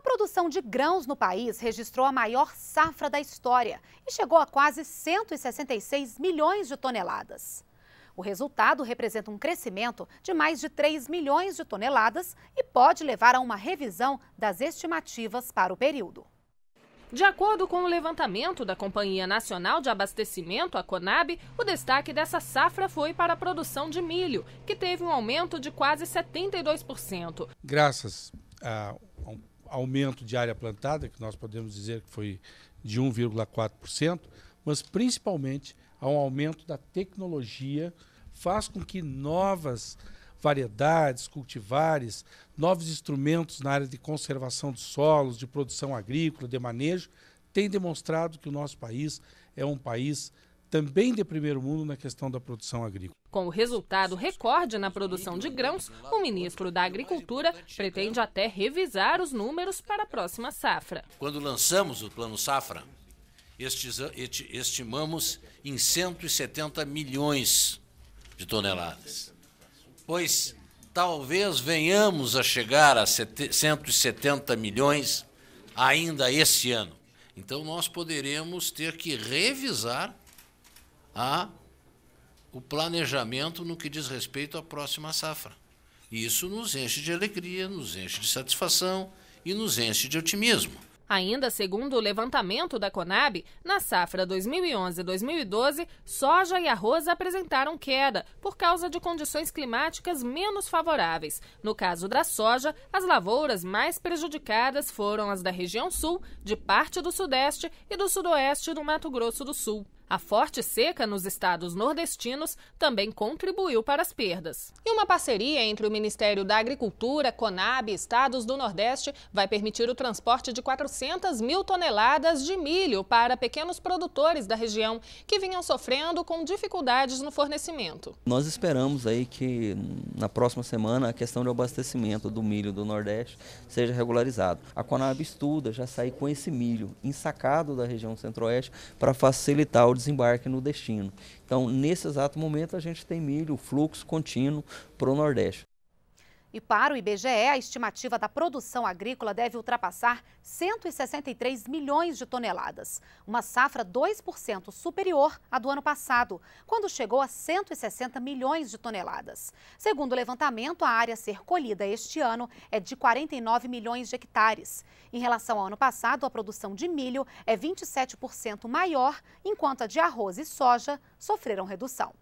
A produção de grãos no país registrou a maior safra da história e chegou a quase 166 milhões de toneladas. O resultado representa um crescimento de mais de 3 milhões de toneladas e pode levar a uma revisão das estimativas para o período. De acordo com o levantamento da Companhia Nacional de Abastecimento, a Conab, o destaque dessa safra foi para a produção de milho, que teve um aumento de quase 72%. Graças a aumento de área plantada, que nós podemos dizer que foi de 1,4%, mas principalmente a um aumento da tecnologia, faz com que novas variedades, cultivares, novos instrumentos na área de conservação de solos, de produção agrícola, de manejo, tenham demonstrado que o nosso país é um país também de primeiro mundo na questão da produção agrícola. Com o resultado recorde na produção de grãos, o ministro da Agricultura pretende até revisar os números para a próxima safra. Quando lançamos o Plano Safra, estimamos em 170 milhões de toneladas. Pois talvez venhamos a chegar a 170 milhões ainda este ano. Então nós poderemos ter que revisar a o planejamento no que diz respeito à próxima safra. E isso nos enche de alegria, nos enche de satisfação e nos enche de otimismo. Ainda segundo o levantamento da Conab, na safra 2011-2012, soja e arroz apresentaram queda por causa de condições climáticas menos favoráveis. No caso da soja, as lavouras mais prejudicadas foram as da região sul, de parte do sudeste e do sudoeste do Mato Grosso do Sul. A forte seca nos estados nordestinos também contribuiu para as perdas. E uma parceria entre o Ministério da Agricultura, Conab e estados do Nordeste vai permitir o transporte de 400 mil toneladas de milho para pequenos produtores da região que vinham sofrendo com dificuldades no fornecimento. Nós esperamos aí que na próxima semana a questão do abastecimento do milho do Nordeste seja regularizado. A Conab estuda já sair com esse milho ensacado da região Centro-Oeste para facilitar o desembarque no destino. Então, nesse exato momento, a gente tem milho, fluxo contínuo para o Nordeste. E para o IBGE, a estimativa da produção agrícola deve ultrapassar 163 milhões de toneladas, uma safra 2% superior à do ano passado, quando chegou a 160 milhões de toneladas. Segundo o levantamento, a área a ser colhida este ano é de 49 milhões de hectares. Em relação ao ano passado, a produção de milho é 27% maior, enquanto a de arroz e soja sofreram redução.